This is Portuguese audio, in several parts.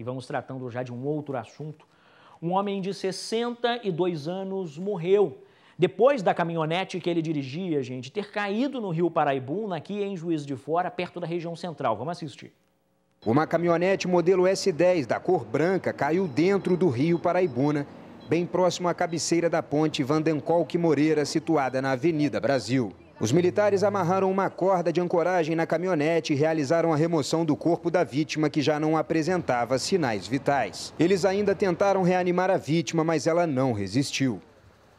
e vamos tratando já de um outro assunto. Um homem de 62 anos morreu depois da caminhonete que ele dirigia, gente, ter caído no Rio Paraibuna, aqui em Juiz de Fora, perto da região central. Vamos assistir. Uma caminhonete modelo S10 da cor branca caiu dentro do Rio Paraibuna, bem próximo à cabeceira da ponte Vandencolque Moreira, situada na Avenida Brasil. Os militares amarraram uma corda de ancoragem na caminhonete e realizaram a remoção do corpo da vítima, que já não apresentava sinais vitais. Eles ainda tentaram reanimar a vítima, mas ela não resistiu.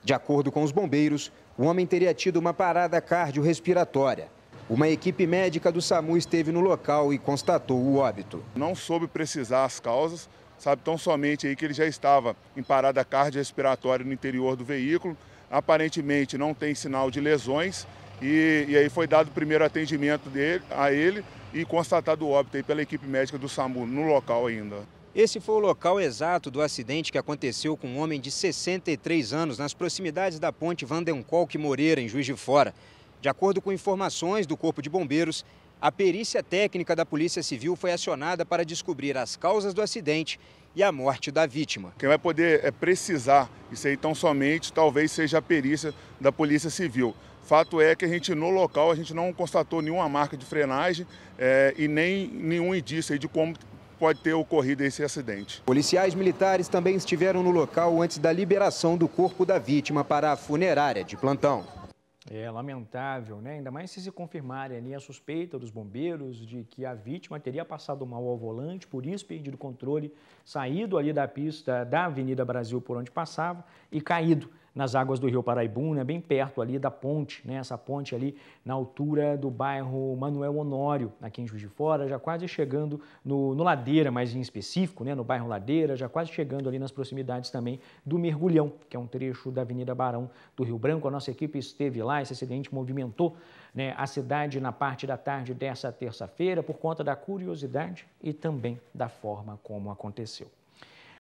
De acordo com os bombeiros, o homem teria tido uma parada cardiorrespiratória. Uma equipe médica do SAMU esteve no local e constatou o óbito. Não soube precisar as causas, sabe tão somente aí que ele já estava em parada cardiorrespiratória no interior do veículo. Aparentemente não tem sinal de lesões e, e aí foi dado o primeiro atendimento dele, a ele e constatado o óbito aí pela equipe médica do SAMU no local ainda. Esse foi o local exato do acidente que aconteceu com um homem de 63 anos nas proximidades da ponte Vandenkolk Moreira, em Juiz de Fora. De acordo com informações do Corpo de Bombeiros, a perícia técnica da Polícia Civil foi acionada para descobrir as causas do acidente e a morte da vítima. Quem vai poder é, precisar isso aí tão somente talvez seja a perícia da Polícia Civil. Fato é que a gente no local a gente não constatou nenhuma marca de frenagem é, e nem nenhum indício de como pode ter ocorrido esse acidente. Policiais militares também estiveram no local antes da liberação do corpo da vítima para a funerária de plantão. É lamentável, né? Ainda mais se se confirmarem ali a suspeita dos bombeiros de que a vítima teria passado mal ao volante, por isso perdido o controle, saído ali da pista da Avenida Brasil por onde passava e caído nas águas do Rio Paraibuna, né, bem perto ali da ponte, né? essa ponte ali na altura do bairro Manuel Honório, aqui em Juiz de Fora, já quase chegando no, no Ladeira, mais em específico, né? no bairro Ladeira, já quase chegando ali nas proximidades também do Mergulhão, que é um trecho da Avenida Barão do Rio Branco. A nossa equipe esteve lá, esse acidente movimentou né, a cidade na parte da tarde dessa terça-feira por conta da curiosidade e também da forma como aconteceu.